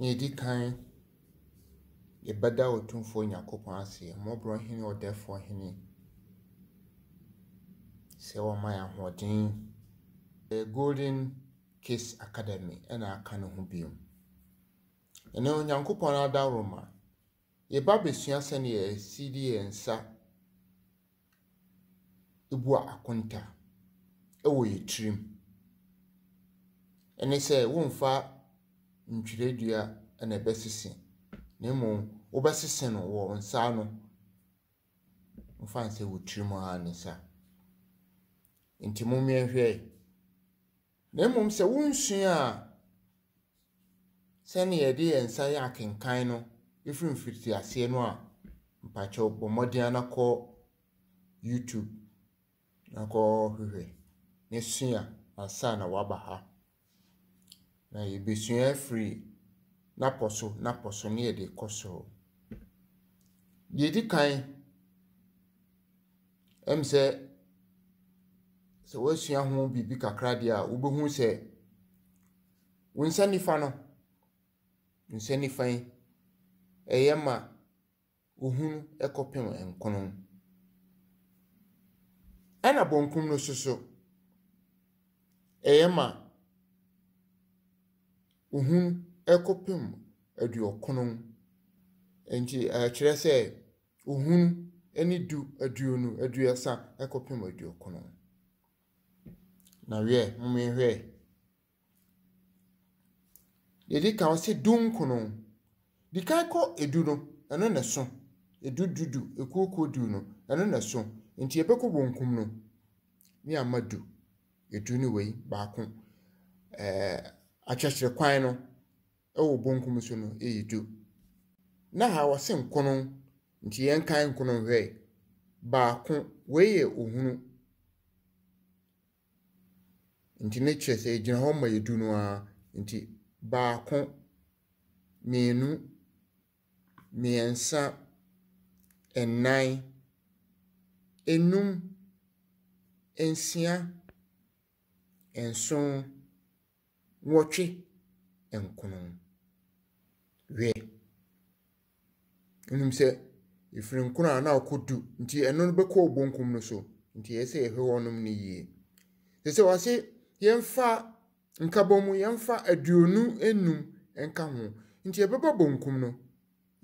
na ɛdi kan yɛbɛda ɔtumfoɔ nyankopɔn ase mmɔborɔ hene ɔdɛfoɔ hene sɛ wɔma yɛ ahoɔden golden case academy ɛna aka ne ho biom ɛno onyankopɔn adaroma yɛba bɛsua sɛneɛ yɛsi de yɛn nsa bu akonta ɛwɔ yɛ tirim ɛne sɛ wɔmfa ntwerɛdua na ɛbɛsese na mmom wobɛsese no wɔ nsa ano mfa nsɛ wɔ mu ara ne nsa nti hwɛ na mmom sɛ wonsua a sɛnea yɛde nsa yɛ akenkan no ɛfiri mfiriti aseɛ no a mpakyɛw bɔ mmɔden na akọ youtube na kɔ hwehwɛ na sua ansa na waba ha na yɛbɛsua afiri n'apɔ so n'apɔ so ne yɛde kɔ soro deɛ edi kan ɛm sɛ sɛ wɔasua ho biribi kakra deɛ a wobɛhu sɛ wo nsa nifa no nsa nifa yi ɛyɛ ma ohun ɛkɔpem nkono ɛna benkum no soso ɛyɛ ma. ohun ɛkɔpem aduɔkron nti ɛkyerɛ sɛ ohun ne du aduonu aduasa ɛkɔpem aduɔkron na wɛ mmehwɛ yɛdi ka ɔsɛ dunkron di kan kɔ edu no ɛno na so edu dudu ekuokuo du no ɛno na so nti ebeko bonkum no ne ama du edu no wei baako ɛɛ. akyerɛkyerɛ kwan no wɔ bonkum so no yɛ du na ha wɔse nkono nti yɛn kan nkono hwɛ baako wei yɛ ohunu nti ne kyerɛ sɛ egyina hɔ ma yɛdu no ara nti baako mmienu mmiɛnsa nnan enum nsia nson. nwɔtwe nkron wɛ onum sɛ efiri nkron a na ɔkɔ du nti ɛno no bɛkɔ obonkum no so nti ɛsɛ ɛhwɛ wɔnom no yie te sɛ wɔase yɛmfa nkabɔmu yɛmfa aduonu enum nka ho nti ɛbɛba bonkum no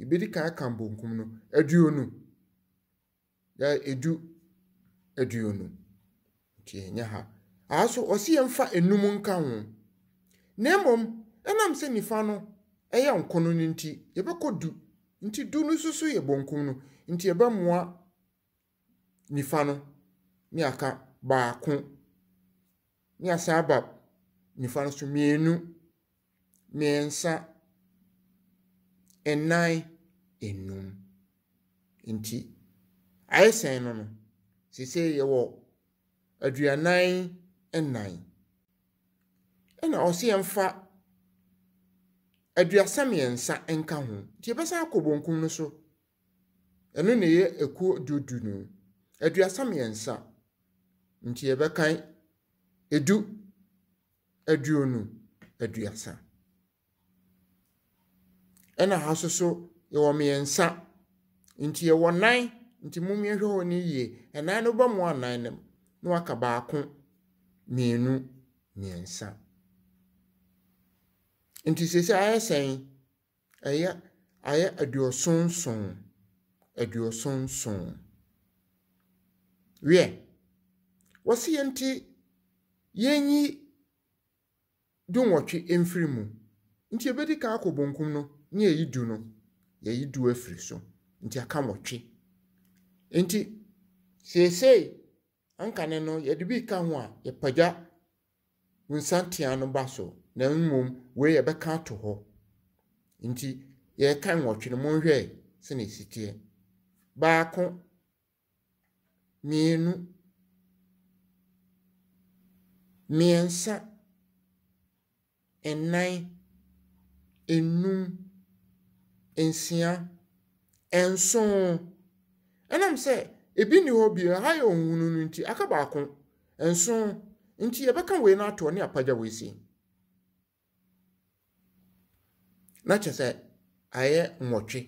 ebedi kan aka bonkum no aduonu yɛ edu aduonu nti ɛnyɛ ha aaso ɔsi yɛmfa enum nka ho. na mmom ɛnam sɛ nifa no ɛyɛ nkono no nti yɛbɛkɔ du nti du no nso yɛ bonkum no nti yɛbɛmoa nifa no ne aka baako ne asan aba nifa no so mmienu mmiɛnsa nnan enum nti ayɛ sɛn no no sese yɛwɔ aduanan nnan. ɛna ɔsi yɛn fa aduasa mmiɛnsa nka ho nti yɛbɛsan akɔ bonkum no so ɛno na ɛyɛ ekuo dudu no aduasa mmiɛnsa nti yɛbɛkan edu aduonu aduasa ɛna ha nso so yɛwɔ mmiɛnsa nti ɛwɔ nan nti mu mmiɛnhwɛ hɔ no yie ɛnan no bɛmoa nan no mu na waka baako mmienu mmiɛnsa. nti sese ayɛsɛn ɛyɛ ayɛ aduoson nson aduoson nson weɛ wɔsi yɛn ti yɛnyi dunwɔtwe mfiri mu nti ebedi ka akɔ bonkum no ne yɛyi du no yɛyi du afiri so nti aka wɔtwe nti seesei ankane no yɛde bi ka ho a yɛpagya. nsantea no ba so na mmom wei bɛka ato hɔ nti yɛreka nwɔtwe no monhwɛ sɛne ɛsiteɛ baako mmienu mmiɛnsa nnan enum nsia nson ɛnam sɛ ebi nni hɔ bio ha yɛ ohunu no nti aka baako nson nti yɛbɛka wei no atoɔ ne apagya wei si na kyɛ sɛ ayɛ nwɔtwe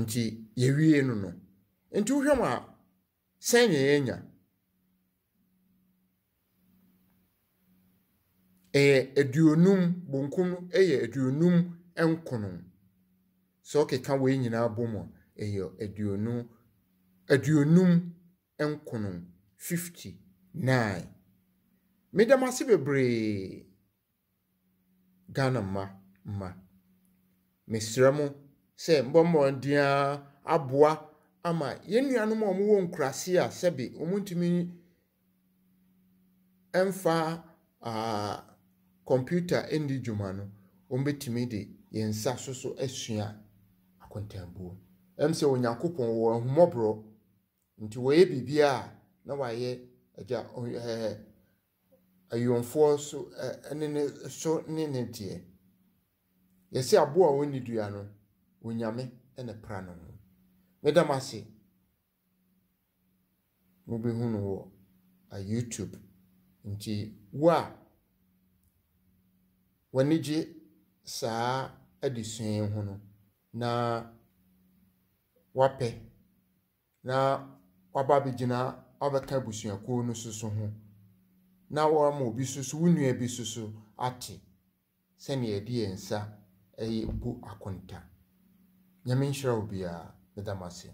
nti yɛwie no no nti wohwɛ a sɛn ne yɛnya ɛyɛ aduonum bonkum no ɛyɛ aduonum nkonom sɛ ɔkeka wei nyinaa bɔ a ɛyɛ aduonum aduonum nkonom fifty 9 meda bebree ghana mma mma mesrɛ mo sɛ mbɔmmɔdea aboa ama a nkurase a sɛbe ndi dwuma no de yɛn nsa so so asua ɛm sɛ onyankopɔn wɔ nti wɔyɛ na agya ɛɛ ayɔnfoɔ so ɛne ne so ne ne deɛ yɛsi aboa a wɔnni dua no onyame ɛna pra no ho medam ase mobɛhu no wɔ a youtube nti wo a w'ani gye saa adesua yi ho no na wapɛ na waba abɛgyina wabɛka abusuakuo no soso ho na wɔama obi soso wo nua bi soso ate sɛnea yɛde yɛn nsa ɛyɛ bu akonta nyame nhyira wo biara medam ase